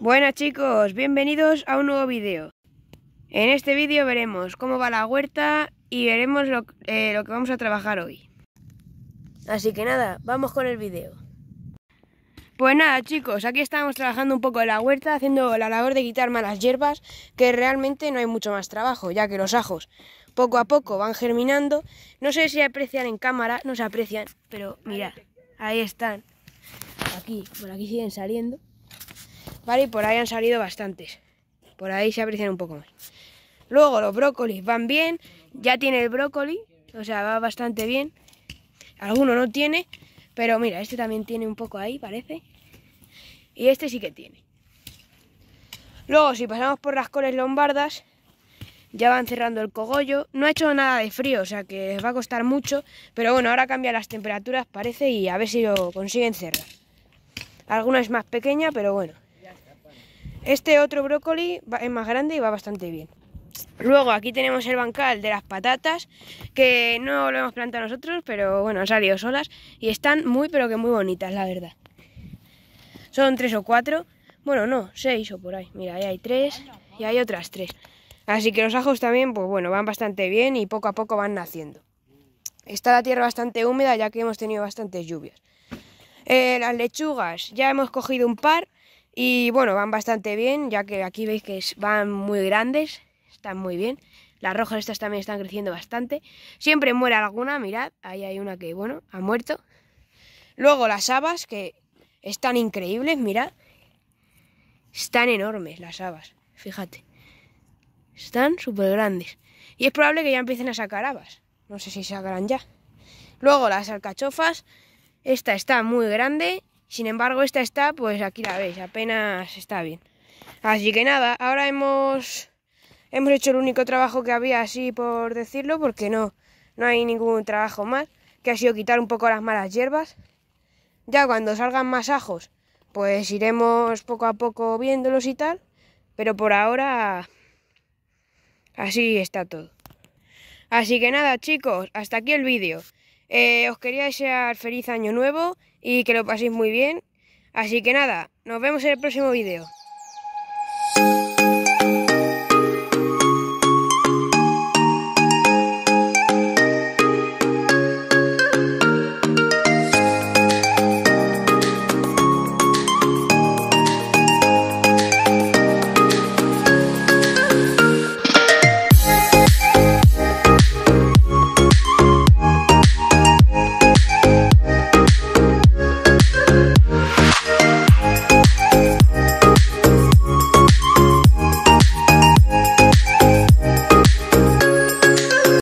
Buenas chicos, bienvenidos a un nuevo vídeo. En este vídeo veremos cómo va la huerta y veremos eh, lo, que vamos a trabajar hoy. Así que nada, vamos con el vídeo. Pues nada chicos, aquí estamos trabajando un poco en la huerta, haciendo la labor de quitar malas hierbas, que realmente no hay mucho más trabajo, ya que los ajos poco a poco van germinando. No sé si aprecian en cámara, no se aprecian, pero mirad, ahí están. Aquí, por aquí siguen saliendo. ¿vale? Y por ahí han salido bastantes. Por ahí se aprecian un poco más. Luego los brócolis van bien, ya tiene el brócoli, o sea, va bastante bien. Alguno no tiene, pero mira, este también tiene un poco ahí, parece. Y este sí que tiene. Luego, si pasamos por las coles lombardas, ya van cerrando el cogollo. No ha hecho nada de frío, o sea que les va a costar mucho. Pero bueno, ahora cambia las temperaturas, parece, y a ver si lo consiguen cerrar. Alguna es más pequeña, pero bueno, este otro brócoli es más grande y va bastante bien. Luego aquí tenemos el bancal de las patatas, que no lo hemos plantado nosotros, pero bueno, han salido solas y están muy pero que muy bonitas, la verdad. Son tres o cuatro, bueno, no, seis o por ahí. Mira, ahí hay tres y hay otras tres. Así que los ajos también, pues bueno, van bastante bien y poco a poco van naciendo. Está la tierra bastante húmeda ya que hemos tenido bastantes lluvias. Eh, las lechugas, ya hemos cogido un par y bueno, van bastante bien, ya que aquí veis que van muy grandes, están muy bien. Las rojas estas también están creciendo bastante. Siempre muere alguna, mirad, ahí hay una que, bueno, ha muerto. Luego las habas, que están increíbles, mirad. Están enormes las habas, fíjate. Están súper grandes. Y es probable que ya empiecen a sacar habas. No sé si sacarán ya. Luego las alcachofas. Esta está muy grande. Sin embargo, esta está, pues aquí la veis, apenas está bien. Así que nada, ahora hemos, hemos hecho el único trabajo que había, así por decirlo, porque no, no hay ningún trabajo más, que ha sido quitar un poco las malas hierbas. Ya cuando salgan más ajos, pues iremos poco a poco viéndolos y tal, pero por ahora así está todo. Así que nada chicos, hasta aquí el vídeo. Eh, os quería desear feliz año nuevo y que lo paséis muy bien. Así que nada, nos vemos en el próximo vídeo.